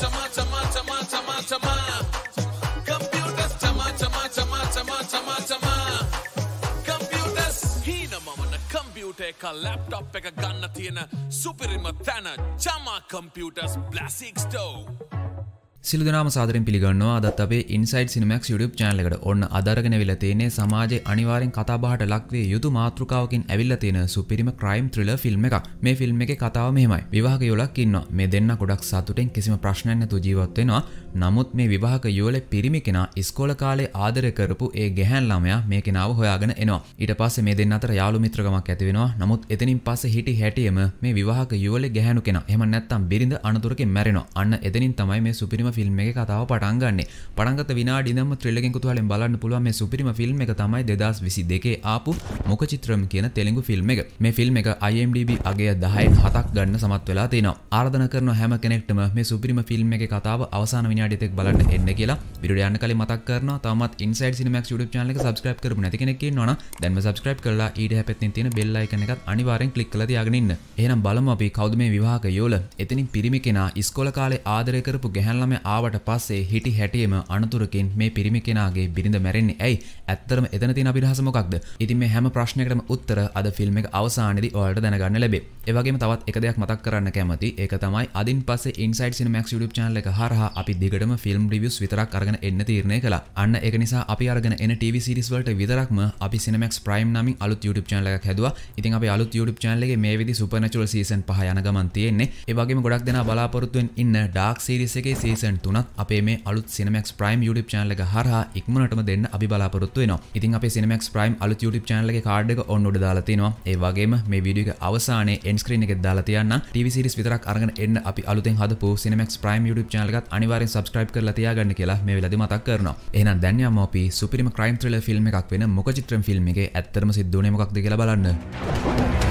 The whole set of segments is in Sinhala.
चमा चमा चमा चमा चमा कम्प्युटर्स चमा चमा चमा गन्न සිලදනම සාදරෙන් පිළිගන්නවා අදත් අපේ ඉන්සයිට සිනමක් YouTube චෑනලකට ඔන්න අදරගෙන වෙල තියන්නේ සමාජ අනිවාරෙන් කතාබහට ලක්වේ යුතු මාතෘකාවකින් ඇවිල්ල තියෙන සුපිරිම ක්‍රයිම් ත්‍රිල ෆිල්ම් එක මේ ෆිල්ම් එක කතාව මෙමයි විවාහක යොලක් ඉන්න මේ දෙන්න ගොඩක් සතුටෙන් කිසිම ප්‍රශ්නයන්න තුජීවත්වෙනවා නමුත් මේ විවාහක යෝල පිරිමි කෙන ඉස්කෝල කාලේ ආදර කරපු ඒ ගැහැන් ළමයා මේ කෙනාව හොයාගෙන එනවා ඊට පස්සේ මේ දෙන්න අතර යාළු මිත්‍රකමක් ඇතිවෙනවා නමුත් එතනින් පස්සේ හිටි හැටියම මේ විවාහක යෝලේ ගැහැණු කෙනා එහෙම නැත්නම් බිරිඳ අනතුරකින් මැරෙනවා අන්න එතනින් තමයි මේ සුපිරිම ෆිල්ම් එක කතාව පටන් ගන්න පටන්ගත විනාඩිනම ත්‍රලෙන් තුහලෙන් බලන්න පුළුවන් මේ සුපිරිම ෆිල්ම් එක තමයි දෙදස් විසි දෙකේ ආපු මොක චිත්‍රම කියන තෙළෙඟු ෆිල්ම් එක මේ ෆිල්ම් එක IMDB අගේ දහයි හතක් ගන්න සමත් වෙලා තියෙනවා ආර්ධන කරන හැම කෙනෙක්ටම මේ සුපිරිම ෆිල්ම් එක කතාව අවසාන විනාඩිතෙක් බලන්න එන්න කියලා විඩිය යන්න කලින් මතක් කරනවා තමත් ඉන්සයිඩ් සිනමක් YouTube channel එක subscribe කරපු නැති කෙනෙක් ඉන්නවනම් දැන්ම subscribe කරලා ඊට හැපෙත්තින් තියෙන bell icon එකත් අනිවාර්යෙන් click කරලා තියාගෙන ඉන්න එහෙනම් බලමු අපි කවුද මේ විවාහක යෝල එතනින් පිරිමි කෙනා ඉස්කෝල කාලේ ආදරය කරපු ගැහැණු ළමයා ආවට පස්සේ හිටි හැටියම අනතුරකින් මේ පිරිමි කෙනාගේ බිරිඳ මැරෙන්නේ ඇයි ඇත්තරම එතන තියෙන අභිරහස මොකක්ද ඉතින් මේ හැම ප්‍රශ්නයකටම උත්තර අද ෆිල්ම් එක අවසානයේදී ඔයාලට දැනගන්න ලැබේ ඒ වගේම තවත් එක දෙයක් මතක් කරන්න කැමති ඒක තමයි අදින් පස්සේ ඉන්සයිඩ් සිනමැක්ස් YouTube channel එක හරහා අපි දිගටම ෆිල්ම් රිවියුස් විතරක් අරගෙන එන්න තීරණය කළා අන්න ඒක නිසා අපි අරගෙන එන TV series වලට විතරක්ම අපි සිනමැක්ස් ප්‍රයිම් නමින් අලුත් YouTube channel එකක් හැදුවා ඉතින් අපි අලුත් YouTube channel එකේ මේ විදි සුපර්නැචුරල් සීසන් පහ යන ගමන් තියෙන්නේ ඒ වගේම ගොඩක් දෙනා බලාපොරොත්තුෙන් ඉන්න ඩාක් සීරීස් එකේ සීසන් සීසන් තුනත් අපේ මේ අලුත් සිනමක් ප්‍රයිම් YouTube චනල එක හරහා ඉක්මනටම දෙන්න අපි බලාපොරොත්තු වෙනවා ඉතින් අපේ සිනමක් ප්‍රයිම් අලුත් YouTube චනල එක කාඩ් එක ඔන්න උඩ දාලා තිනවා ඒ වගේම මේ වීඩියෝ එක අවසානයේ එන්ඩ් ස්ක්‍රීන් එකෙත් දාලා තියන්න TV series විතරක් අරගෙන එන්න අපි අලුතෙන් හදපු සිනමක් ප්‍රයිම් YouTube චනල එකත් අනිවාර්යෙන් subscribe කරලා තියාගන්න කියලා මේ වෙලාවදී මතක් කරනවා එහෙනම් දැන් යමු අපි සුපිරිම ක්‍රයිම් ත්‍රිලර් ෆිල්ම් එකක් වෙන මොකචිත්‍රම් ෆිල්ම් එකේ ඇත්තටම සිද්ධ වුණේ මොකක්ද කියලා බලන්න.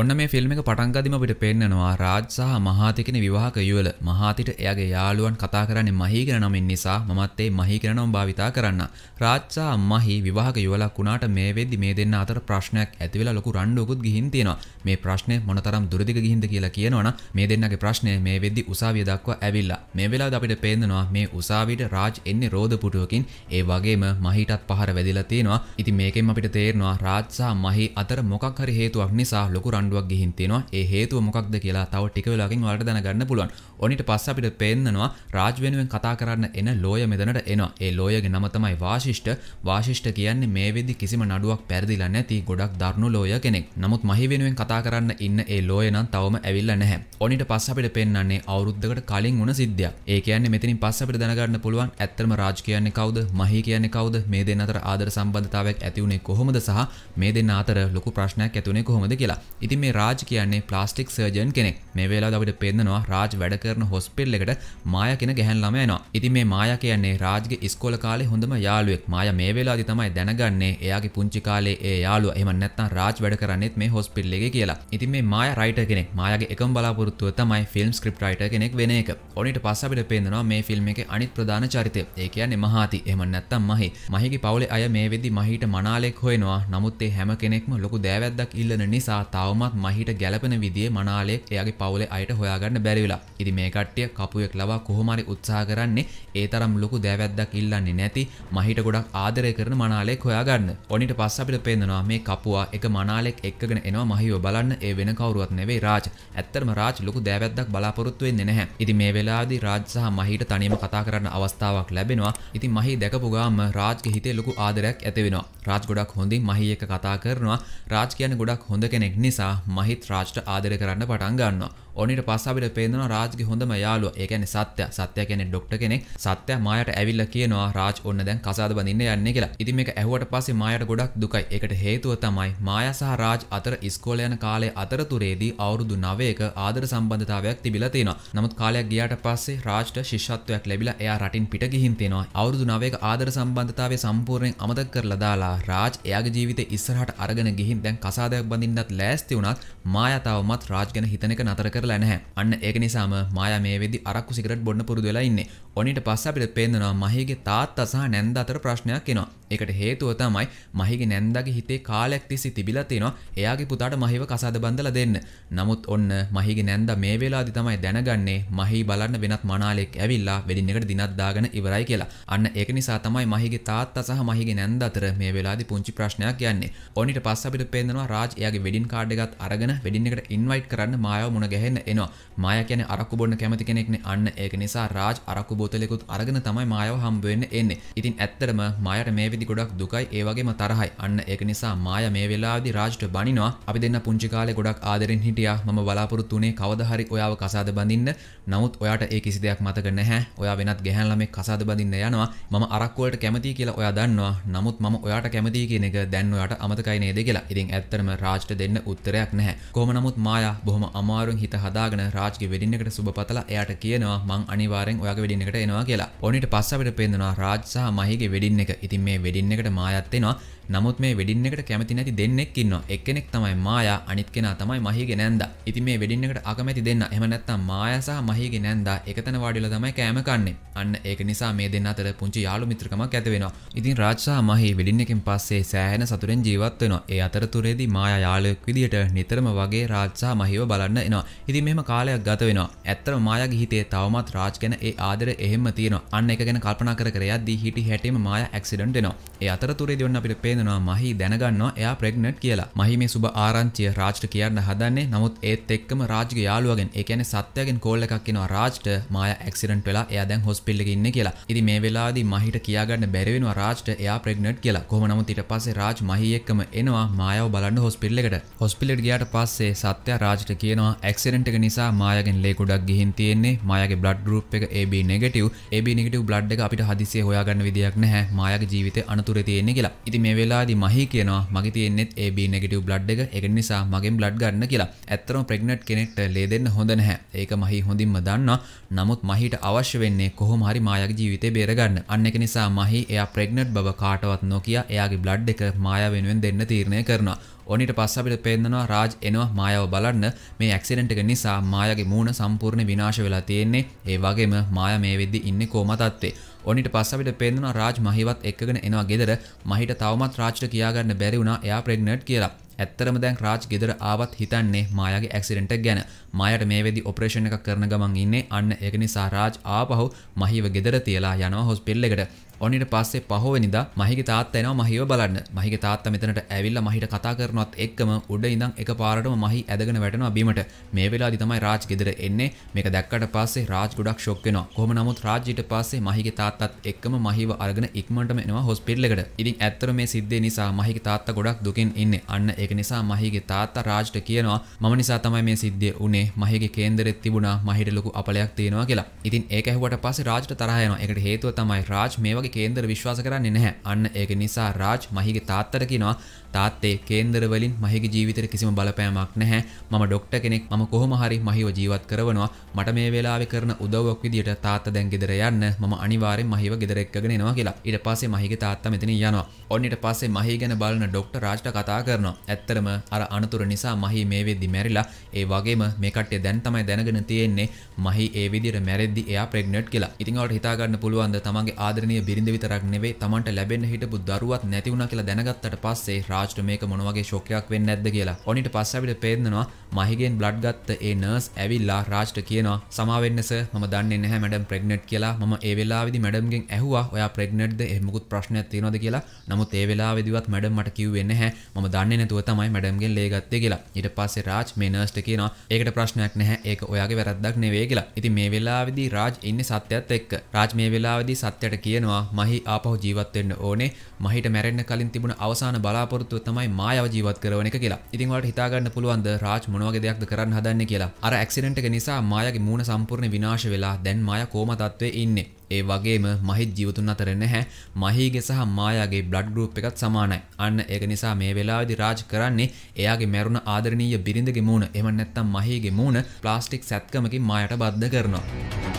ඔන්න මේ ෆිල්ම් එක පටන්ගදිම අපිට පෙන්නනවා රාජ් සහ මහාතිකෙන විවාහක යුවල මහාතිට එයාගේ යාළුවන් කතා කරන්නේ මහී කියන නමින් නිසා මමත් ඒ මහී කියන නම භාවිතා කරන්න. රාජ් සහ මහී විවාහක යුවලක් වුණාට මේ වෙද්දි මේ දෙන්න අතර ප්‍රශ්නයක් ඇති වෙලා ලොකු රණ්ඩුවකුත් ගිහින් තියෙනවා. මේ ප්‍රශ්නේ මොනතරම් දුරදිග ගිහින්ද කියලා කියනවනම් මේ දෙන්නගේ ප්‍රශ්නේ මේ වෙද්දි උසාවිය දක්වා ඇවිල්ලා. මේ වෙලාවද අපිට පේන්නනවා මේ උසාවියට රාජ් එන්නේ රෝද පුටුවකින් ඒ වගේම මහීටත් පහර වැදිලා තියෙනවා. ඉතින් මේකෙන් අපිට තේරෙනවා රාජ් සහ මහී අතර මොකක් හරි හේතුවක් නිසා ලොකු රණ්ඩුවක් ගිහින් තියෙනවා. ඒ හේතුව මොකක්ද කියලා තව ටික වෙලාවකින් ඔයාලට දැනගන්න පුළුවන්. ඔනිට පස්සේ අපිට පේන්නනවා රාජ් වෙනුවෙන් කතා කරන්න එන ලෝය මෙතනට එනවා. ඒ ලෝයගේ නම තමයි වාශිෂ්ඨ. වාශිෂ්ඨ කියන්නේ මේ වෙද්දි කිසිම නඩුවක් පැරදිලා නැති ගොඩක් දරුණු ලෝය කෙනෙක්. නමුත් මහී වෙනුවෙන් කතා කතා කරන්න ඉන්න ඒ ලෝයනම් තවම ඇවිල්ල නැහැ ඔනිට පස් අපිට පෙන්න්නේ අවුද්ධකට කලින් වුණ සිද්ධිය ඒ කියන්නේ මෙතින් පස් අපිට දැනගන්න පුළුවන් ඇත්තම රාජ් කියන්නේ කවුද මහි කියන්නේ කවුද මේ දෙන්න අතර ආදර සම්බන්ධතාවයක් ඇතිවුණේ කොහොමද සහ මේ දෙන්න අතර ලොකු ප්‍රශ්නයක් ඇතිවුණේ කොහොමද කියලා ඉතින් මේ රාජ් කියන්නේ ප්ලාස්ටික් සර්ජන් කෙනෙක් මේ වෙලාව අපිට පෙන්නනවා රාජ් වැඩ කරන හොස්පිටල් එකට මායා කියන ගැහැණු ළමයා එනවා ඉතින් මේ මායා කියන්නේ රාජ්ගේ ඉස්කෝල කාලේ හොඳම යාළුවෙක් මායා මේ වෙලාවේදී තමයි දැනගන්නේ එයාගේ පුංචි කාලේ ඒ යාළුවා එහෙම නැත්නම් රාජ් වැඩ කරන්නේත් මේ හොස්පිටල් එකේ කියලා කියලා ඉතින් මේ මාය රයිට කෙනෙක් මායගේ එකම් බලාපොරත්තුව තමයි ෆිල්ම් ස්ක්‍රප් රයිට කෙනෙක් වෙන එක ඕනිට පස්සබිට පේෙන්දනවා මේ ෆිල්ම් එක අනිත් ප්‍රධාන චරිතය ඒ කියන්නේ මහාති එහම නැත්තම් මහි මහිගේ පවුලේ අය මේ වෙදි මහිට මනාලෙක් හොයනවා නමුත් ඒ හැම කෙනෙක්ම ලොකු දෑවැද්දක් ඉල්ලන නිසා තවමත් මහිට ගැලපෙන විදිේ මනාලෙක් එයාගේ පවුලේ අයට හොයාගන්න බැරිවිලා ඉදි මේ කට්ටිය කපුයෙක් ලවා කොහොමරි උත්සා කරන්නේ ඒ තරම් ලොකු දෑවැද්දක් ඉල්ලන්නේ නැති මහිට ගොඩක් ආදරය කරන මනාලෙක් හොයාගන්න ඔනිට පස්සබිට පේෙන්දනවා මේ කපුවා එක මනාලෙක් එක්කගෙන එනවා මහිෝ බල බලන්න ඒ වෙන කවරුවත් නෙවේ රාජ් ඇත්තරම රාජ් ලොකු දෑවැද්දක් බලාපොරොත්තු වෙන්නේ නැහැ. ඉතින් මේ වෙලාවේදී රාජ් සහ මහීට තනියම කතා කරන්න අවස්ථාවක් ලැබෙනවා. ඉතින් මහී දැකපු ගාම රාජ්ගේ හිතේ ලොකු ආදරයක් ඇති වෙනවා. රාජ් ගොඩක් හොඳින් මහී එක්ක කතා කරනවා. රාජ් කියන්නේ ගොඩක් හොඳ කෙනෙක් නිසා මහිත් රාජ්ට ආදරය කරන්න පටන් ගන්නවා. ඕනිට පස්සබිට පේදන රාජගේ හොඳම යාලුව ඒකැන සත්‍ය සත්‍ය කෙනෙ ඩොක්ට කෙනෙක් සත්‍ය මයට ඇවිල්ල කියනවා රාජ් ඔන්න දැන් කසාද බඳන්න යන්න කියලා ඉති මේක ඇහුවට පස්සේ මයට ගොඩක් දුකයි එකට හේතුව තමයි මාය සහ රාජ් අතර ඉස්කෝල යන කාලේ අතරතුරේදී අවුරුදු නවයක ආදර සම්බන්ධතාවයක් තිබිලා තියෙනවා. නමුත් කාලයක් ගියාට පස්සේ රාජ්ට ශිෂ්‍යත්වයක් ලැබිලා එයා රටින් පිට ගිහින් තියෙනවා. අවුරුදු නවයක ආදර සම්බන්ධතාවය සම්පූර්ණයෙන් අමතක කරලා දාලා රාජ් එයාගේ ජීවිතේ ඉස්සරහට අරගෙන ගිහින් දැන් කසාදයක් බඳින්නත් ලෑස්ති වුණත් මායා තවමත් රාජ් ගැන හිතන එක නතර කරලා කරලා නැහැ. අන්න ඒක නිසාම මායා මේ වෙද්දි අරක්කු සිගරට් බොන්න පුරුදු වෙලා ඉන්නේ. ඔනිට පස්ස අපිට පේදනවා මහිගේ තාත් අසහ නැන්ද අතර ප්‍රශ්නයක් එනවා එකට හේතුව තමයි මහිගේ නැන්දගේ හිතේ කාලයක් තිසි තිබිලා තියෙනවා එයාගේ පුතාට මහිව කසාද බන්දලා දෙන්න නමුත් ඔන්න මහිගේ නැන්ද මේ වෙලාවේදී තමයි දැනගන්නේ මහි බලන්න වෙනත් මනාලෙක් ඇවිල්ලා වෙඩින් එකට දිනක් දාගෙන ඉවරයි කියලා අන්න ඒක නිසා තමයි මහිගේ තාත්තා සහ මහිගේ නැන්ද අතර මේ වෙලාවේදී පුංචි ප්‍රශ්නයක් යන්නේ ඔනිට පස්ස අපිට පේනවා රාජ් එයාගේ වෙඩින් කාඩ් එකත් අරගෙන වෙඩින් එකට ඉන්වයිට් කරන්න මායාව මුණ ගැහෙන්න එනවා මායා කියන්නේ අරක්කු බොන්න කැමති කෙනෙක්නේ අන්න ඒක නිසා රාජ් අරක්කු බොතලෙකුත් අරගෙන තමයි මායව හම්බවෙන්න එන්නේ ඉතින් ඇත්තරම මයට මේ විදි ගොඩක් දුකයි ඒවගේම තරහයි අන්න ඒක නිසා මාය මේ වෙලාදි රාජ්ට බනිනවා අපි දෙන්න පුංචිකාලෙ ගොඩක් ආදරෙන් හිටියා මම බලාපොරොත්තුනේ කවදහරි ඔයාව කසාද බඳින්න නමුත් ඔයාට ඒ කිසි දෙයක් මතක නැහැ ඔයා වෙනත් ගැහැන් ළමෙක් කසාද බඳින්න යනවා මම අරක්කු වලට කැමතියි කියලා ඔයා දන්නවා නමුත් මම ඔයාට කැමතියි කියන එක දැන් ඔයාට අමතකයි නේද කියලා. ඉතින් ඇත්තටම රාජ්ට දෙන්න උත්තරයක් නැහැ. කොහොම නමුත් මායා බොහොම අමාරුවෙන් හිත හදාගෙන රාජ්ගේ වෙඩින් එකට සුබ පතලා එයාට කියනවා මං අනිවාර්යෙන් ඔයාගේ වෙඩින් එකට එකට එනවා කියලා ඔනිට පස්ස අපිට පෙන්දෙනවා රාජ් සහ මහිගේ වෙඩින් එක ඉතින් මේ වෙඩින් එකට මායත් එනවා නමුත් මේ වෙඩින් එකට කැමති නැති දෙන්නෙක් ඉන්නවා එක්කෙනෙක් තමයි මායා අනිත් කෙනා තමයි මහිගේ නැන්දා ඉතින් මේ වෙඩින් එකට අකමැති දෙන්න එහෙම නැත්නම් මායා සහ මහිගේ නැන්දා එකතන වාඩිලා තමයි කෑම කන්නේ අන්න ඒක නිසා මේ දෙන්න අතර පුංචි යාළු මිත්‍රකමක් ඇති වෙනවා ඉතින් රාජ් සහ මහි වෙඩින් එකෙන් පස්සේ සෑහෙන සතුටෙන් ජීවත් වෙනවා ඒ අතරතුරේදී මායා යාළුවෙක් විදියට නිතරම වගේ රාජ් සහ මහිව බලන්න එනවා ඉතින් මෙහෙම කාලයක් ගත වෙනවා ඇත්තම මායාගේ හිතේ තවමත් රාජ් ගැන ඒ ආදරය එහෙම තියෙන අන්න එක ගැන කල්පනා කර කර යද්දී හිටි හැටේම මායා ඇක්සිඩන්ට් වෙනවා. ඒ අතරතුරේදී ඔන්න අපිට පේනවා මහි දැනගන්නවා එයා ප්‍රෙග්නන්ට් කියලා. මහි මේ සුබ ආරංචිය රාජ්ට කියන්න හදන්නේ. නමුත් ඒත් එක්කම රාජ්ගේ යාළුවගෙන් ඒ කියන්නේ සත්‍යගෙන් කෝල් එකක් එනවා රාජ්ට මායා ඇක්සිඩන්ට් වෙලා එයා දැන් හොස්පිටල් එකේ ඉන්නේ කියලා. ඉතින් මේ වෙලාවේදී මහිට කියාගන්න බැරි වෙනවා රාජ්ට එයා ප්‍රෙග්නන්ට් කියලා. කොහොම නමුත් ඊට පස්සේ රාජ් මහි එක්කම එනවා මායාව බලන්න හොස්පිටල් එකට. හොස්පිටල් ගියාට පස්සේ සත්‍ය රාජ්ට කියනවා ඇක්සිඩන්ට් එක නිසා මායාගෙන් ලේ ගොඩක් ගිහින් තියෙන්නේ. මායාගේ බ්ලඩ් ගෲප් එක AB නෙගටිව් නෙගටව ඒ නිගටව බ්ලඩ් එක අපිට හදිසේ හොයාගන්න විදියක් නැහැ මායක ජීවිත අනතුර තියෙන්නේ කියලා ඉති මේ වෙලාදි මහි කියනවා මගේ තියෙන්නෙත් ඒ නෙගටව බ්ලඩ් එක එක නිසා මගෙන් බ්ලඩ් ගන්න කියලා ඇත්තරම ප්‍රෙග්නට් කෙනෙක්ට ලේ දෙන්න හොඳ නැහැ ඒක මහි හොඳින්ම දන්න නමුත් මහිට අවශ්‍ය වෙන්නේ කොහොම හරි මායක ජීවිතය බේරගන්න අන්න එක නිසා මහි එයා ප්‍රෙග්නට් බව කාටවත් නොකිය එයාගේ බ්ලඩ් එක මාය වෙනුවෙන් දෙන්න තීරණය කරනවා ඕනිට පස්ස අපිට පේන්නනවා රාජ් එනවා මායාව බලන්න මේ ඇක්සිඩන්ට් එක නිසා මායාගේ මූණ සම්පූර්ණ විනාශ වෙලා තියෙන්නේ ඒ වගේම මායා මේ වෙද්දි ඉන්නේ කොමා තත්ත්වේ ඕනිට පස්ස අපිට පේන්නනවා රාජ් මහිවත් එක්කගෙන එනවා ගෙදර මහිට තවමත් රාජ්ට කියාගන්න බැරි වුණා එයා ප්‍රෙග්නන්ට් කියලා ඇත්තරම දැන් රාජ් ගෙදර ආවත් හිතන්නේ මායාගේ ඇක්සිඩන්ට් ගැන මායාට මේ වෙදි ඔපරේෂන් එකක් කරන ගමන් ඉන්නේ අන්න ඒක නිසා රාජ් ආපහු මහිව ගෙදර තියලා යනවා හොස්පිටල් එකට ඔනිට පස්සේ පහවෙනිදා මහිගේ තාත්තා එනවා මහිව බලන්න. මහිගේ තාත්තා මෙතනට ඇවිල්ලා මහිට කතා කරනවත් එක්කම උඩ ඉඳන් එකපාරටම මහි ඇදගෙන වැටෙනවා බිමට. මේ වෙලාවේදී තමයි රාජ් ගෙදර එන්නේ. මේක දැක්කට පස්සේ රාජ් ගොඩක් ෂොක් වෙනවා. කොහොම නමුත් රාජ් ඊට පස්සේ මහිගේ තාත්තත් එක්කම මහිව අරගෙන ඉක්මනටම එනවා හොස්පිටල් එකට. ඉතින් ඇත්තට මේ සිද්ධිය නිසා මහිගේ තාත්තා ගොඩක් දුකින් ඉන්නේ. අන්න ඒක නිසා මහිගේ තාත්තා රාජ්ට කියනවා මම නිසා තමයි මේ සිද්ධිය උනේ. මහිගේ කේන්දරෙත් තිබුණා මහිට ලොකු අපලයක් තියෙනවා කියලා. ඉතින් ඒක ඇහුවට පස්සේ රාජ්ට තරහ යනවා. ඒකට හේතුව තමයි රාජ් මේ වගේ කේන්දර විශ්වාස කරන්නේ නැහැ. අන්න ඒක නිසා රාජ් මහිගේ තාත්තට කියනවා තාත්තේ කේන්දරවලින් මහගේ ජීවිතර කිසිම බලපෑමක් නැහැ මම ඩොක්ට කෙනෙක් ම කොහොම හරි මහිව ජීවත් කරනවා මට මේ වෙලාවෙ කරන උදවක් විදිට තාත්ත දැන් ගෙදර යන්න ම අනිවාරෙන් මහිව ගෙදරෙක්ගෙන එනවා කියලා ඉට පසේ මහිගේ තාත්ත මෙතන යනවා ඔන්නට පස්සේ මහි ගැන බලන ඩොක්ට රාජ්ට කතා කරනවා ඇත්තරම අර අනතුර නිසා මහි මේ වෙද්දි මැරිලා ඒ වගේම මේ කට්ටේ දැන් තමයි දැනගෙන තියෙන්නේ මහි ඒ විදිහට මැරෙද්දි එයා ප්‍රෙග්නන්ට් කියලා. ඉතින් ඔයාලට හිතා ගන්න පුළුවන් ද තමන්ගේ ආදරණීය බිරිඳ විතරක් නෙවෙයි තමන්ට ලැබෙන්න හිටපු දරුවත් නැති වුණා කියලා දැනගත්තට පස්සේ රාජ් ලාස්ට මේක මොනවගේ ශෝකයක් වෙන්න ඇද කියලා ඔනිට පස්ස අපිට පේදනවා මහිගෙන් බ්ලඩ් ගත්ත ඒ නර්ස් ඇවිල්ලා රාජ්ට කියනවා සමාවෙන්නස ම දන්න නැහැ මැඩම් ප්‍රෙග්නට් කියලා ම ඒවෙලාවිදි මැඩම්ගෙන් ඇහවා ඔයා ප්‍රෙග්නට්ද එහමකුත් ප්‍රශ්නයක් තියෙනද කියලා නමුත් ඒවෙලා විදිවත් මැඩම් මට කිව්වෙන්න හැ ම දන්න නැතුව තමයි මැඩම්ගෙන් ලේගත්තේ කියලා ඊට පස්සේ රාජ් මේ නර්ස්ට කියනවා ඒකට ප්‍රශ්නයක් නැහැ ඒක ඔයාගේ වැරද්දක් නෙවේ කියලා ඉති මේ වෙලාවිදි රාජ් ඉන්න සත්‍යයත් එක්ක රාජ් මේ වෙලාවිදි සත්‍යයට කියනවා මහි ආපහු ජීවත්වෙන්න ඕනේ මහිට මැරෙන්න්න කලින් තිබුණ අවසාන බලාපොරත්තු බලාපොරොත්තුව තමයි මායාව ජීවත් කරන එක කියලා. ඉතින් ඔයාලට හිතා ගන්න පුළුවන්ද රාජ් මොන වගේ දෙයක්ද කරන්න හදන්නේ කියලා. අර ඇක්සිඩන්ට් එක නිසා මායාගේ මූණ සම්පූර්ණ විනාශ වෙලා දැන් මායා කෝමා තත්ත්වයේ ඉන්නේ. ඒ වගේම මහිත් ජීවතුන් අතර නැහැ මහීගේ සහ මායාගේ බ්ලඩ් ගෲප් එකත් සමානයි. අන්න ඒක නිසා මේ වෙලාවේදී රාජ් කරන්නේ එයාගේ මැරුණ ආදරණීය බිරිඳගේ මූණ එහෙම නැත්නම් මහීගේ මූණ ප්ලාස්ටික් සැත්කමකින් මායට බද්ධ කරනවා.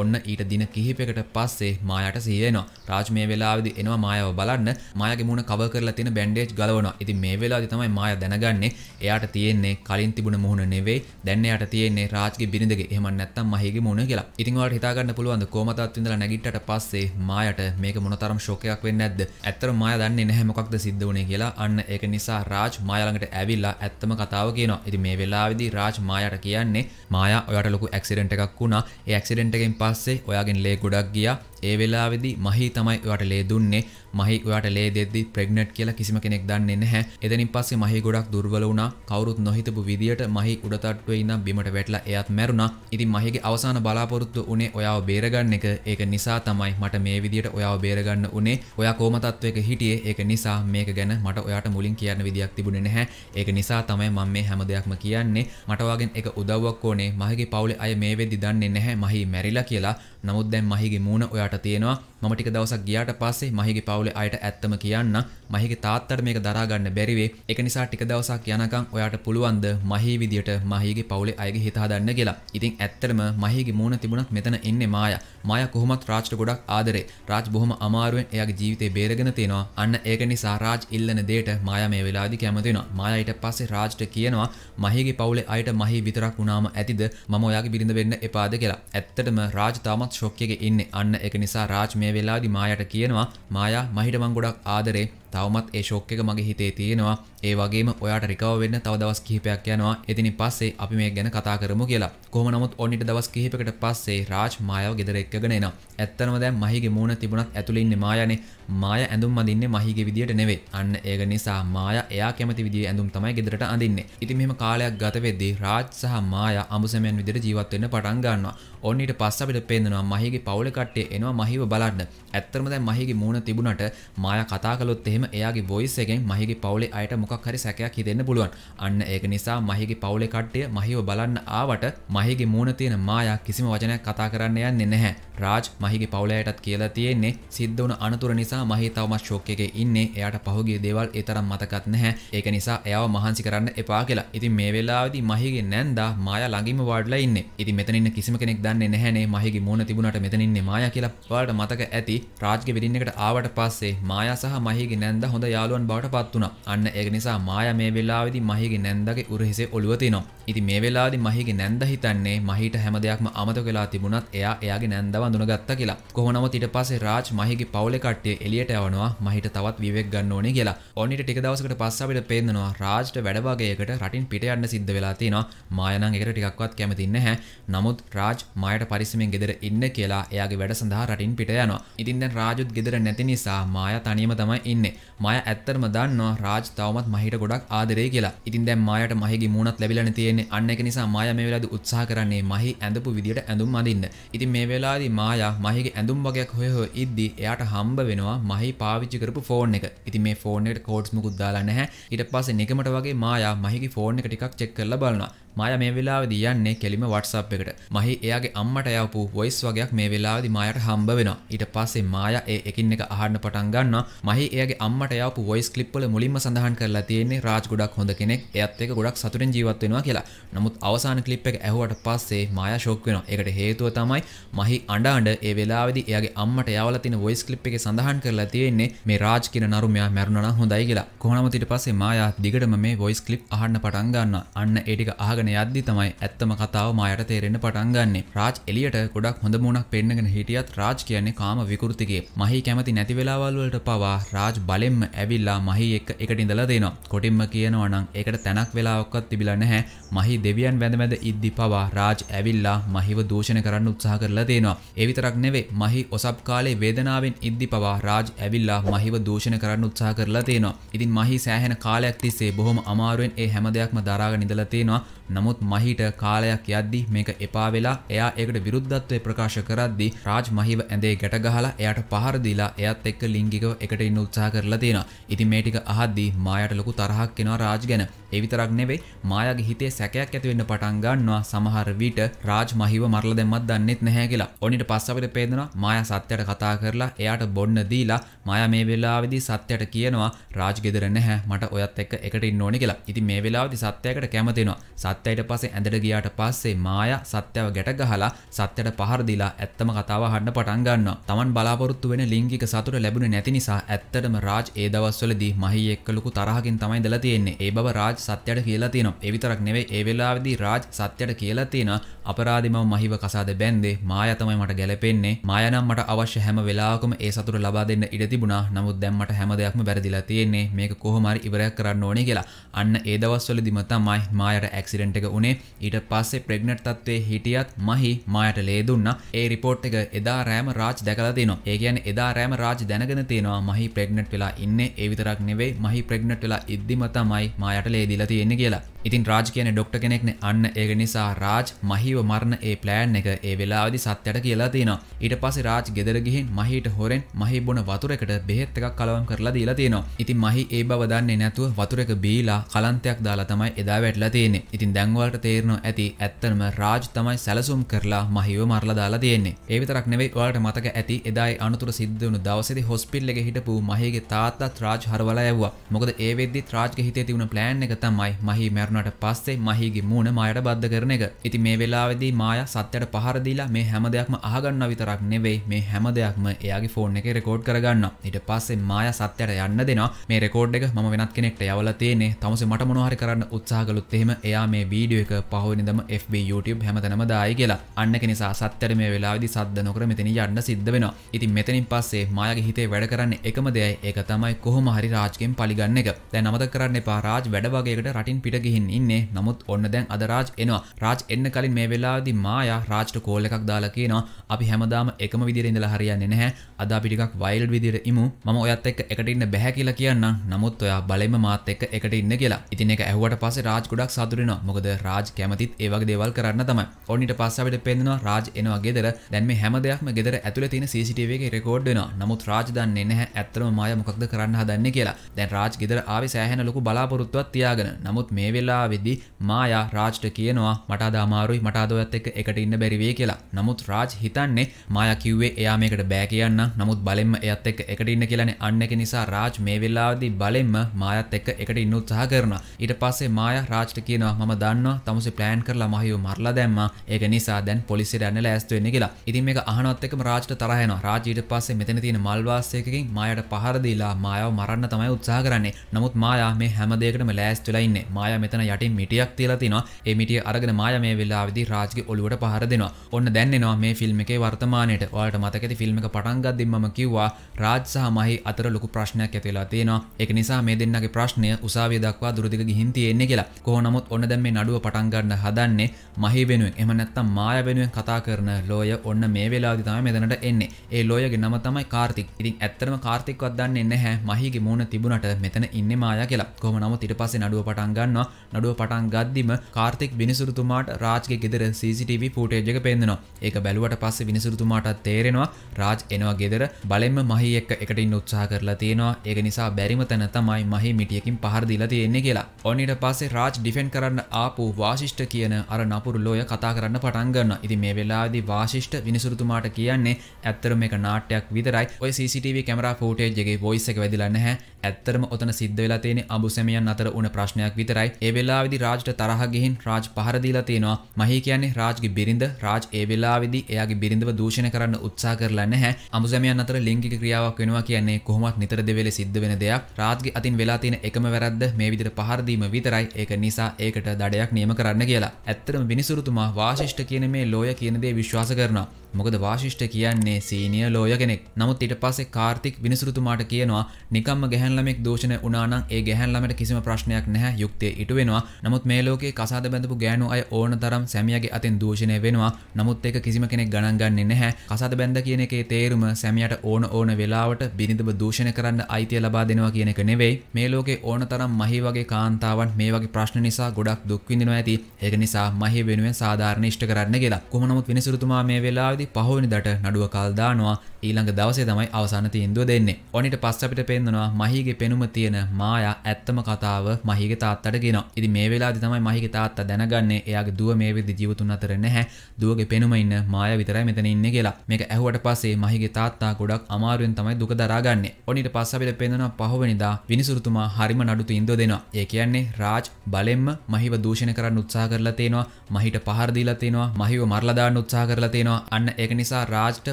ඔන්න ඊට දින කිහිපයකට පස්සේ මායාට සිහිවෙනවා. රාජ් මේ වෙලාවේදී එනවා මායාව බලන්න. මායාගේ මූණ කවර් කරලා තියෙන බෑන්ඩේජ් ගලවනවා. ඉතින් මේ වෙලාවේදී තමයි මායා දැනගන්නේ එයාට තියෙන්නේ කලින් තිබුණ මූණ නෙවෙයි. දැන් එයාට තියෙන්නේ රාජ්ගේ බිරිඳගේ. එහෙම නැත්නම් මහේගේ මූණ කියලා. ඉතින් ඔයාලට හිතා ගන්න පුළුවන් ද කොමතත් විඳලා නැගිට්ටට පස්සේ මායාට මේක මොනතරම් ෂොක් එකක් වෙන්නේ නැද්ද? ඇත්තටම මායා දන්නේ නැහැ මොකක්ද සිද්ධ වුනේ කියලා. අන්න ඒක නිසා රාජ් මායා ළඟට ඇවිල්ලා ඇත්තම කතාව කියනවා. ඉතින් මේ වෙලාවේදී රාජ් මායාට කියන්නේ මායා ඔයාට ලොකු ඇක්සිඩන්ට් එකක් වුණා. ඒ ඇක්සිඩන්ට් එකෙන් පස්සේ පස්සේ ඔයාගෙන් ලේ ගොඩක් ගියා ඒ වෙලාවෙදි මහි තමයි ඔයාට ලේ දුන්නේ මහි ඔයාට ලේ දෙද්දි ප්‍රෙග්නට් කියලා කිසිම කෙනෙක් දන්නේ නැහැ එතනින් පස්සේ මහි ගොඩක් දුර්වල වුණා කවුරුත් නොහිතපු විදියට මහි උඩ තට්ටුවේ ඉඳන් බිමට වැටලා එයාත් මැරුණා ඉතින් මහිගේ අවසාන බලාපොරොත්තු උනේ ඔයාව බේරගන්න එක ඒක නිසා තමයි මට මේ විදියට ඔයාව බේරගන්න උනේ ඔයා කොහොම තත්වයක හිටියේ ඒක නිසා මේක ගැන මට ඔයාට මුලින් කියන්න විදියක් තිබුණේ නැහැ ඒක නිසා තමයි මම මේ හැම දෙයක්ම කියන්නේ මට වගෙන් එක උදව්වක් ඕනේ මහගේ පවුලේ අය මේ වෙද්දි දන්නේ නැහැ මහි මැරිලා කියලා නමුත් දැන් මහිගේ මූණ ඔයාට යාට තියෙනවා මම ටික දවසක් ගියාට පස්සේ මහිගේ පවුලේ අයට ඇත්තම කියන්න මහිගේ තාත්තට මේක දරා ගන්න බැරි වෙයි. ඒක නිසා ටික දවසක් යනකම් ඔයාට පුළුවන්ද මහී විදියට මහීගේ පවුලේ අයගේ හිත හදන්න කියලා. ඉතින් ඇත්තටම මහීගේ මූණ තිබුණත් මෙතන එන්නේ මායා. මායා කොහොමත් රාජ්ට ගොඩක් ආදරේ. රාජ් බොහොම අමාරුවෙන් එයාගේ ජීවිතේ බේරගෙන තියෙනවා. අන්න ඒක නිසා රාජ් ඉල්ලන දෙයට මායා මේ වෙලාවේදී කැමති වෙනවා. මායා ඊට පස්සේ රාජ්ට කියනවා මහීගේ පවුලේ අයට මහී විතරක් වුණාම ඇතිද මම ඔයාගේ බිරිඳ වෙන්න එපාද කියලා. ඇත්තටම රාජ් තාමත් ෂොක් එකේ ඉන්නේ. අන්න ඒක නිසා රාජ් මේ මේ වෙලාදි මායට කියනවා මායා මහිට මං ගොඩක් ආදරේ තවමත් ඒ ශෝක් එක මගේ හිතේ තියෙනවා ඒ වගේම ඔයාට රිකව වෙන්න තව දවස් කිහිපයක් යනවා එතිනින් පස්සේ අපි මේ ගැන කතා කරමු කියලා කොහොම නමුත් ඔන්නිට දවස් කිහිපයකට පස්සේ රාජ් මායාව ගෙදර එක්කගෙන එනවා ඇත්තනම දැන් මහිගේ මූණ තිබුණත් ඇතුළේ ඉන්නේ මායානේ මාය ඇඳුම් අඳින්නේ මහිගේ විදියට නෙවෙයි. අන්න ඒක නිසා මාය එයා කැමති විදිහේ ඇඳුම් තමයි ගෙදරට අඳින්නේ. ඉතින් මෙහෙම කාලයක් ගත වෙද්දී රාජ් සහ මාය අඹසමයන් විදියට ජීවත් වෙන්න පටන් ගන්නවා. ඕන්න ඊට පස්ස අපිට පේන්නනවා මහිගේ පවුල කට්ටිය එනවා මහිව බලන්න. ඇත්තරම දැන් මහිගේ මූණ තිබුණට මාය කතා කළොත් එහෙම මෙම එයාගේ බොයිස් එකෙන් මහිගේ පවුලේ අයට මොකක් හරි සැකයක් හිතෙන්න පුළුවන්. අන්න ඒක නිසා මහිගේ පවුලේ කට්ටිය මහිව බලන්න ආවට මහිගේ මූණ තියෙන මායා කිසිම වචනයක් කතා කරන්න යන්නේ නැහැ. රාජ් මහිගේ පවුලයටත් කියලා තියෙන්නේ සිද්ධ වුණ අනතුර නිසා මහි තවමත් ෂොක් එකේ ඉන්නේ. එයාට පහුගිය දේවල් ඒ තරම් මතකත් නැහැ. ඒක නිසා එයාව මහන්සි කරන්න එපා කියලා. ඉතින් මේ වෙලාවේදී මහිගේ නැන්දා මායා ළඟින්ම වාඩිලා ඉන්නේ. ඉතින් මෙතන ඉන්න කිසිම කෙනෙක් දන්නේ නැහැනේ මහිගේ මූණ තිබුණාට මෙතන ඉන්නේ මායා කියලා. ඔයාලට මතක ඇති රාජ්ගේ වෙඩින් එකට ආවට පස්සේ මායා සහ මහිගේ නැන්ද හොඳ යාලුවන් බවට පත් වුණ අන්න ඒ නිසා මාය මේ වෙලාවිදි මහිගේ නැන්දගේ උරහිසේ ඔළුවතිනවා ඉති මේ වෙලාදි මහිගේ නැන්ද හිතන්නේ මහිට හැම දෙයක්ම අමත කලා තිබුණත් එයා එයාගේ නැන්දව දුනගත්ත කියලා කොහොනම ඉට පසේ රාජ් මහිගේ පවුල කට්ටේ එලියට යවනවා මහිට තවත් විවෙක් ගන්න ඕනේ කියලා ඔන්නට ටික දවසකට පස්සබට පේදනවා රාජ්ට වැඩවාගේකට රටින් පිටයන්න සිද්ධ වෙලා තියෙනවා මායනං එකට ටිකක්වත් කැමතින්න හැ නමුත් රාජ් මයට පරිසමෙන් ගෙදර ඉන්න කියලා එයාගේ වැඩ සඳහා රටින් පිට යනවා ඉතින් දැන් රාජුත් ගෙදර නැති නිසා මාය තනියම තමයි ඉන්නේ මය ඇත්තරම දන්නවා රාජ් තවමත් මහිට ගොඩක් ආදරේ කියලා ඉතින් දැන් මායට මහිගේ මූණත් ලැබිලානේ තියෙන්නේ අන්න ඒක නිසා මායා මේ වෙලාවේදී උත්සාහ කරන්නේ මහි ඇඳපු විදියට ඇඳුම් අඳින්න ඉතින් මේ වෙලාවේදී මායා මහිගේ ඇඳුම් වගයක් හොය හොය ඉද්දී එයාට හම්බ වෙනවා මහි පාවිච්චි කරපු ෆෝන් එක ඉතින් මේ ෆෝන් එකට කෝඩ්ස් මුකුත් දාලා නැහැ ඊට පස්සේ නිකමට වගේ මායා මහිගේ ෆෝන් එක ටිකක් චෙක් කරලා බලනවා මය මේ වෙලාවේදී යන්නේ කෙලිම WhatsApp එකට. මහි එයාගේ අම්මට යවපු voice වගයක් මේ වෙලාවේදී මායට හම්බ වෙනවා. ඊට පස්සේ මායා ඒ එකින් එක අහන්න පටන් ගන්නවා. මහි එයාගේ අම්මට යපු වොයිස් ක්ලිප් වල මුලින්ම සඳහන් කරලා තියෙන්නේ රාජ් ගොඩක් හොඳ කෙනෙක්. එයත් එක්ක ගොඩක් සතුටින් ජීවත් වෙනවා කියලා. නමුත් අවසාන ක්ලිප් එක ඇහුවට පස්සේ මායා ෂොක් වෙනවා. ඒකට හේතුව තමයි මහි අඬ අඬ ඒ වෙලාවේදී එයාගේ අම්මට යවලා තියෙන වොයිස් ක්ලිප් එකේ සඳහන් කරලා තියෙන්නේ මේ රාජ් කියන නරු මෙයා මැරුණා නම් හොඳයි කියලා. කොහොම නමුත් ඊට පස්සේ මායා දිගටම මේ වොයිස් ක්ලිප් අහන්න පටන් ගන්නවා. අන්න ඒ ටික අහගෙන යද්දි තමයි ඇත්තම කතාව මායාට තේරෙන්න පටන් ගන්නෙ. රාජ් එලියට ගොඩක් හොඳ මුණක් පෙන්නගෙන හිටියත් රාජ් කියන්නේ කාම විකෘතිකේ. මහි කැමති නැති වෙලාවල් වලට පවා රාජ් බල කලින්ම ඇවිල්ලා මහි එකට ඉඳලා දෙනවා. කොටින්ම කියනවා නම් ඒකට තැනක් වෙලාවක්වත් තිබිලා නැහැ. මහි දෙවියන් වැඳමැද ඉද්දි පවා රාජ් ඇවිල්ලා මහිව දූෂණ කරන්න උත්සාහ කරලා දෙනවා. ඒ විතරක් නෙවෙයි මහි ඔසප් කාලේ වේදනාවෙන් ඉද්දි පවා රාජ් ඇවිල්ලා මහිව දූෂණ කරන්න උත්සාහ කරලා දෙනවා. ඉතින් මහි සෑහෙන කාලයක් තිස්සේ බොහොම අමාරුවෙන් ඒ හැම දෙයක්ම දරාගෙන ඉඳලා තියෙනවා. නමුත් මහිට කාලයක් යද්දි මේක එපා වෙලා එයා ඒකට විරුද්ධත්වය ප්‍රකාශ කරද්දි රාජ් මහිව ඇඳේ ගැටගහලා එයාට පහර දීලා එයාත් එක්ක ලිංගිකව එකට ඉන්න උත්සාහ කරලා තියෙනවා. ඉතින් මේ ටික අහද්දි මායාට ලොකු තරහක් එනවා රාජ් ගැන. ඒ විතරක් නෙවෙයි මායාගේ හිතේ සැකයක් ඇති වෙන්න පටන් ගන්නවා සමහර විට රාජ් මහිව මරලා දැම්මත් දන්නෙත් නැහැ කියලා. ඔනිට පස්ස අපිට පේනවා මායා සත්‍යයට කතා කරලා එයාට බොන්න දීලා මායා මේ වෙලාවේදී සත්‍යයට කියනවා රාජ් ගෙදර නැහැ මට ඔයත් එක්ක එකට ඉන්න ඕනේ කියලා. ඉතින් මේ වෙලාවේදී සත්‍යයකට කැමති වෙනවා. සත්‍යයට පස්සේ ඇඳට ගියාට පස්සේ මායා සත්‍යව ගැට ගහලා සත්‍යයට පහර දීලා ඇත්තම කතාව අහන්න පටන් ගන්නවා. Taman බලාපොරොත්තු වෙන ලිංගික සතුට ලැබුණේ නැති නිසා ඇත්තටම රාජ් ඒ දවස්වලදී මහී එක්ක ලොකු තරහකින් තමයි ඉඳලා තියෙන්නේ. ඒ බව රාජ් සත්‍යයට කියලා තියෙනවා. ඒ විතරක් නෙවෙයි ඒ වෙලාවේදී රාජ් සත්‍යයට කියලා තියෙනවා අපරාධි මම මහිව කසාද බැන්දේ මායා තමයි මට ගැලපෙන්නේ. මායා නම් මට අවශ්‍ය හැම වෙලාවකම ඒ සතුට ලබා දෙන්න ඉඩ තිබුණා. නමුත් දැන් මට හැම දෙයක්ම වැරදිලා තියෙන්නේ. මේක කොහොම හරි ඉවරයක් කරන්න ඕනේ කියලා. අන්න ඒ දවස්වලදීම තමයි මායාට ඇක්සිඩන්ට් ඇක්සිඩන්ට් එක උනේ ඊට පස්සේ ප්‍රෙග්නට් තත්ත්වයේ හිටියත් මහි මායට ලේ දුන්නා ඒ රිපෝට් එක එදා රෑම රාජ් දැකලා තියෙනවා ඒ කියන්නේ එදා රෑම රාජ් දැනගෙන තියෙනවා මහි ප්‍රෙග්නට් වෙලා ඉන්නේ ඒ විතරක් නෙවෙයි මහි ප්‍රෙග්නට් වෙලා ඉද්දිම තමයි මායට ලේ දීලා තියෙන්නේ කියලා ඉතින් රාජ් කියන ඩොක්ට කෙනෙක්න අන්න ඒක නිසා රාජ් මහිව මරණ ඒ ප්ලෑන් එක ඒ වෙලාදි සත්‍යයට කියලා තියෙන ඊට පස රාජ් ගෙදරගිහින් මහිට හොරෙන් මහි බොන වතුරකට බෙහෙත් එකක් කලවම් කරලා දීලා තියෙනවා ඉතින් මහි ඒ බවදන්නේ නැතුව වතුරක බීලා කලන්තයක් දාලා තමයි එදා වැටලා තියෙන්නේ ඉතින් දැන්වලට තේරෙනවා ඇති ඇත්තනම රාජ් තමයි සැලසුම් කරලා මහිව මරලා දාලා තියෙන්නේ ඒ විතරක් නෙවෙයි ඔයාලට මතක ඇති එදායි අනතුර සිද්ධ වුණු දවසේදී හොස්පිටල් එකේ හිටපු මහිගේ තාත්තා රාජ් හරවලා යවුවා මොකද ඒ වෙද්දි රාජ්ගේ හිතේ තිබුණ ප්ලෑන් එක තමයි මහි මැර මෑරුණට පස්සේ මහිගේ මූුණ මයට බද්ධ කරන එක ඉති මේ වෙලාවෙදී මාය සත්‍යයට පහරදිලා මේ හැම දෙයක්ම අහගන්න විතරක් නෙවෙයි මේ හැම දෙයක්ම එයාගේ ෆෝන් එක රෙකෝඩ් කරගන්න ඉට පස්සේ මාය සත්‍යයට යන්න දෙෙන මේ රෙකෝඩ් එක ම වෙනත් කෙනෙක්ට යවල තියනේ තමස මට මොනහරි කරන්න උත්සාහගලුත් එහෙම එයා මේ වීඩියෝ එක පහුවෙනදම FB YouTube හැමතනම දායි කියලා අන්න කෙනසා සත්තර මේ වෙලාවිදි සද්ද නොකර මෙතන යන්න සිද්ධ වෙන ඉතින් මෙතනින් පස්සේ මායගේ හිතේ වැඩ කරන්න එකම දෙයයි ඒක තමයි කොහොම හරි රාජ්ගෙන් පලිගන්න එක දැන් අමතක කරන්න එපා රාජ් වැඩ වගේකට රටින් පිට ගිහින් ගිහින් ඉන්නේ නමුත් ඔන්න දැන් අද රාජ් එනවා රාජ් එන්න කලින් මේ වෙලාවේදී මායා රාජ්ට කෝල් එකක් දාලා කියනවා අපි හැමදාම එකම විදිහට ඉඳලා හරියන්නේ නැහැ අද අපි ටිකක් වයිල්ඩ් විදිහට ඉමු මම ඔයත් එක්ක එකට ඉන්න බෑ කියලා කියන්නම් නමුත් ඔයා බලෙම මාත් එක්ක එකට ඉන්න කියලා ඉතින් ඒක ඇහුවට පස්සේ රාජ් ගොඩක් සතුටුනවා මොකද රාජ් කැමතිත් ඒ වගේ දේවල් කරන්න තමයි ඔන්න ඊට පස්සේ අපිට පේනවා රාජ් එනවා ගෙදර දැන් මේ හැම දෙයක්ම ගෙදර ඇතුලේ තියෙන CCTV එකේ රෙකෝඩ් වෙනවා නමුත් රාජ් දන්නේ නැහැ ඇත්තම මායා මොකක්ද කරන්න හදන්නේ කියලා දැන් රාජ් ගෙදර ආවේ සෑහෙන ලොකු බලාපොරොත්තුවක් තියාගෙන නමුත් මේ වෙලාව වෙලාවේදී මායා රාජ්ට කියනවා මට අද අමාරුයි මට අද ඔයත් එක්ක එකට ඉන්න බැරි වෙයි කියලා. නමුත් රාජ් හිතන්නේ මායා කිව්වේ එයා මේකට බෑ කියන්න. නමුත් බලෙන්ම එයත් එක්ක එකට ඉන්න කියලානේ. අන්න ඒක නිසා රාජ් මේ වෙලාවේදී බලෙන්ම මායාත් එක්ක එකට ඉන්න උත්සාහ කරනවා. ඊට පස්සේ මායා රාජ්ට කියනවා මම දන්නවා තමුසේ ප්ලෑන් කරලා මහියෝ මරලා දැම්මා. ඒක නිසා දැන් පොලිසියට යන්න ලෑස්ති වෙන්න කියලා. ඉතින් මේක අහනවත් එක්කම රාජ්ට තරහ යනවා. රාජ් ඊට පස්සේ මෙතන තියෙන මල් වාසයකකින් මායාට පහර දීලා මායාව මරන්න තමයි උත්සාහ කරන්නේ. නමුත් මායා මේ හැම දෙයකටම ලෑස්ති වෙලා ඉන්නේ. මායා මෙතන මෙතන යටින් මිටියක් තියලා තිනවා ඒ මිටිය අරගෙන මායා මේ වෙලාවේදී රාජ්ගේ ඔලුවට පහර දෙනවා ඔන්න දැන් එනවා මේ ෆිල්ම් එකේ වර්තමානයට ඔයාලට මතක ඇති ෆිල්ම් එක පටන් ගද්දී මම කිව්වා රාජ් සහ මහි අතර ලොකු ප්‍රශ්නයක් ඇති වෙලා තියෙනවා ඒක නිසා මේ දෙන්නගේ ප්‍රශ්නය උසාවිය දක්වා දුරදිග ගිහින් තියෙන්නේ කියලා කොහොනමුත් ඔන්න දැන් මේ නඩුව පටන් ගන්න හදන්නේ මහි වෙනුවෙන් එහෙම නැත්නම් මායා වෙනුවෙන් කතා කරන ලෝය ඔන්න මේ වෙලාවේදී තමයි මෙතනට එන්නේ ඒ ලෝයගේ නම තමයි කාර්තික් ඉතින් ඇත්තටම කාර්තික්වත් දන්නේ නැහැ මහිගේ මූණ තිබුණට මෙතන ඉන්නේ මායා කියලා කොහොම නමුත් ඊට පස්සේ නඩුව පටන් ගන්නවා නඩුව පටන් ගද්දිම කාර්තික් විනිසුරුතුමාට රාජ්ගේ ගෙදර CCTV ෆූටේජ් එක පෙන්වනවා. ඒක බැලුවට පස්සේ විනිසුරුතුමාටත් තේරෙනවා රාජ් එනවා ගෙදර බලෙන්ම මහි එක්ක එකට ඉන්න උත්සාහ කරලා තියෙනවා. ඒක නිසා බැරිම තැන තමයි මහි මිටියකින් පහර දීලා තියෙන්නේ කියලා. ඔන්න ඊට පස්සේ රාජ් ඩිෆෙන්ඩ් කරන්න ආපු වාශිෂ්ඨ කියන අර නපුරු ලෝය කතා කරන්න පටන් ගන්නවා. ඉතින් මේ වෙලාවේදී වාශිෂ්ඨ විනිසුරුතුමාට කියන්නේ ඇත්තටම මේක නාට්‍යයක් විතරයි. ඔය CCTV කැමරා ෆූටේජ් එකේ වොයිස් එක වැදිලා නැහැ. ඇත්තටම ඔතන සිද්ධ වෙලා තියෙන්නේ අඹුසැමියන් අතර උන ප්‍රශ්නයක් විතරයි. ඒ වෙලාවිදි රාජ්ට තරහගිහින් රාජ් පහරදීලා තියෙනවා මහි කියන්නේ රාජ්ගේ බිරිඳ රාජ් ඒ වෙලාවිදි එයාගේ බිරිඳව දූෂණ කරන්න උත්සා කරලා නැහැ අමුසැමියන් අතර ලිංගික ක්‍රියාවක් වෙනවා කියන්නේ කොහොමත් නිතර දෙවෙලේ සිද්ධ වෙන දෙයක් රාජ්ගේ අතින් වෙලා තියෙන එකම වැරද්ද මේ විදිහට පහරදීම විතරයි ඒක නිසා ඒකට දඩයක් නියම කරන්න කියලා ඇත්තටම විනිසුරුතුමා වාශිෂ්ඨ කියන මේ ලෝය කියන දේ විශ්වාස කරනවා මොකද වාශිෂ්ට කියන්නේ සීනිය ලෝය කෙනෙක් නමුත් ඊට පස්සේ කාර්තික් විනිසුරුතුමාට කියනවා නිකම්ම ගැහැන්ළමෙක් දෝෂණ වුණානම් ඒ ගැහැන්ළමට කිසිම ප්‍රශ්නයක් නැහැ යුක්තිය ඉටු වෙනවා නමුත් මේ ලෝකේ කසාද බැඳපු ගෑනු අය ඕන තරම් සැමියාගේ අතෙන් දූෂණය වෙනවා නමුත් ඒක කිසිම කෙනෙක් ගණන් ගන්නේ නැහැ කසාද බැඳ කියන එකේ තේරුම සැමියාට ඕන ඕන වෙලාවට බිනිදව දූෂණය කරන්න අයිතිය ලබා දෙනවා කියන එක නෙවෙයි මේ ලෝකේ ඕන තරම් මහි වගේ කාන්තාවන් මේ වගේ ප්‍රශ්න නිසා ගොඩක් දුක් විඳිනවා ඇති ඒක නිසා මහි වෙනුවෙන් සාධාරණ ඉෂ්ට කරන්න කියලා කොහොම නමුත් විනිසුරුතුමා මේ වෙලාවේ පරි පහෝනිදට නඩුව කල් දානවා ඊළඟ දවසේ තමයි අවසාන තීන්දුව දෙන්නේ. ඔනිට පස්ස අපිට පෙන්වනවා මහීගේ පෙනුම තියෙන මායා ඇත්තම කතාව මහීගේ තාත්තට කියනවා. ඉතින් මේ වෙලාවේදී තමයි මහීගේ තාත්තා දැනගන්නේ එයාගේ දුව මේ විදිහට ජීවතුන් අතර නැහැ. දුවගේ පෙනුම ඉන්න මායා විතරයි මෙතන ඉන්නේ කියලා. මේක ඇහුවට පස්සේ මහීගේ තාත්තා ගොඩක් අමාරුවෙන් තමයි දුක දරාගන්නේ. ඔනිට පස්ස අපිට පෙන්වනවා පහවෙනිදා විනිසුරුතුමා හරිම නඩු තීන්දුව දෙනවා. ඒ කියන්නේ රාජ් බලෙන්ම මහීව දූෂණය කරන්න උත්සාහ කරලා තේනවා. මහීට පහර දීලා තේනවා. මහීව මරලා දාන්න උත්සාහ කරලා තේනවා. අන්න කරන්න ඒක නිසා රාජ්ට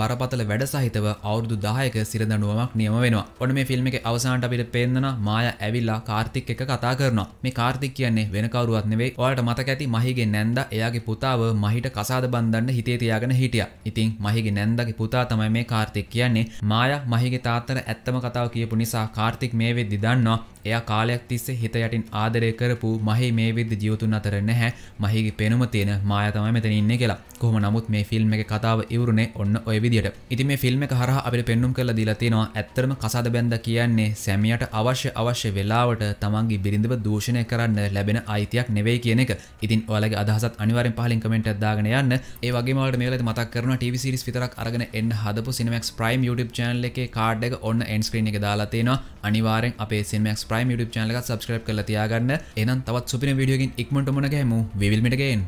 බරපතල වැඩ සහිතව අවුරදු දායක සිරදනුවමක් නියම වෙනවා ඔන මේ ෆිල්ම් එක අවසාන්ට අපිට පෙන්න්න මාය ඇවිල්ලා කාර්තික් එක කතා කරනවා මේ කාර්තික් කියන්නේ වෙන කවරුවත් නෙවෙයි ඔයාලට මතක ඇති මහිගේ නැන්ද එයාගේ පුතාව මහිට කසාද බන්දන්න හිතේ තියාගෙන හිටිය ඉතින් මහිගේ නැන්දගේ පුතා තමයි මේ කාර්තික් කියන්නේ මාය මහිගේ තාත්තර ඇත්තම කතාව කියපු නිසා කාර්තික් මේ වෙද්දි දන්නවා එයා කාලයක් තිස්සේ හිත යටින් ආදරය කරපු මහි මේ විද්ද ජීවතුන් අතර නැහැ මහිගේ පෙනුම තියෙන මාය තමයි මෙතන ඉන්නේ කියලා. කොහොම නමුත් මේ ෆිල්ම් එකේ කතාව ඉවරුනේ ඔන්න ඔය විදියට. ඉතින් මේ ෆිල්ම් එක හරහා අපිට පෙන්눔 කරලා දීලා තියෙනවා ඇත්තටම කසාද බැන්ද කියන්නේ සැමියාට අවශ්‍ය අවශ්‍ය වෙලාවට තමන්ගේ බිරිඳව දූෂණය කරන්න ලැබෙන අයිතියක් නෙවෙයි කියන එක. ඉතින් ඔයාලගේ අදහසත් අනිවාර්යෙන් පහලින් කමෙන්ට් එකක් දාගෙන යන්න. ඒ වගේම ඔයාලට මේ වෙලාවේ මතක් කරනවා TV series විතරක් අරගෙන එන්න හදපු Cinemax Prime YouTube channel එකේ කාඩ් එක ඔන්න end screen එකේ දාලා තියෙනවා. අනිවාර්යෙන් අපේ Cinemax Prime ප්‍රයිම් YouTube චැනලක සබස්ක්‍රප් කල තියාගන්න එනම් තවත් සුපින විඩියෝගින් ඉක්මට මනගේම විල්මිටගෙන්